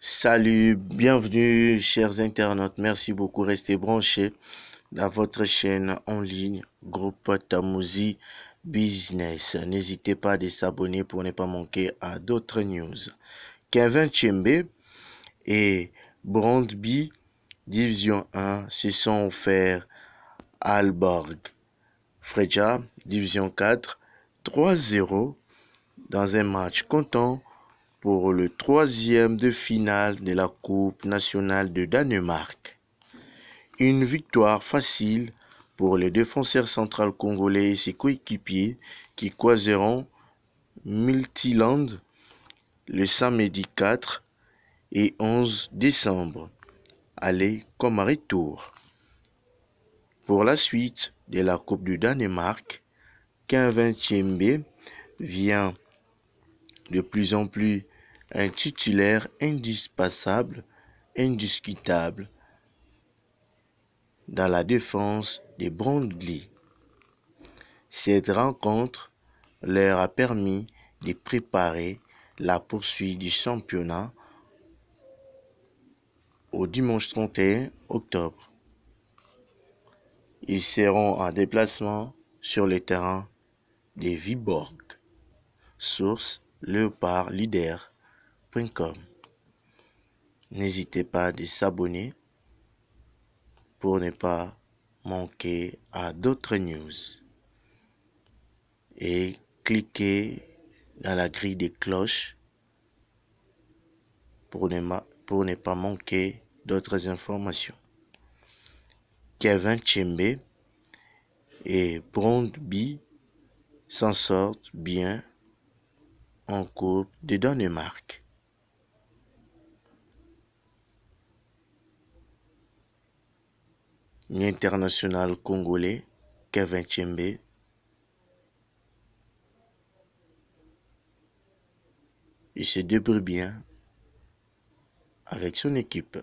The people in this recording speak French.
Salut, bienvenue chers internautes. Merci beaucoup, restez branchés dans votre chaîne en ligne Groupe Tamouzi Business. N'hésitez pas à s'abonner pour ne pas manquer à d'autres news. Kevin Chembe et Brandby Division 1 se sont offerts Alborg. Freja Division 4 3-0 dans un match comptant pour le troisième de finale de la Coupe nationale de Danemark. Une victoire facile pour les défenseurs central congolais et ses coéquipiers qui croiseront Multiland le samedi 4 et 11 décembre, aller comme à retour. Pour la suite de la Coupe du Danemark, Kevin Chembe vient de plus en plus un titulaire indispensable, indiscutable dans la défense des Brondlis. Cette rencontre leur a permis de préparer la poursuite du championnat au dimanche 31 octobre. Ils seront en déplacement sur le terrain des Viborg. Source Leopard Leader. N'hésitez pas de s'abonner pour ne pas manquer à d'autres news. Et cliquez dans la grille des cloches pour ne, pas manquer d'autres informations. Kevin Chembe et Brondby s'en sortent bien en Coupe de Danemark. l'international congolais Kevin Tchembe, il se débrouille bien avec son équipe.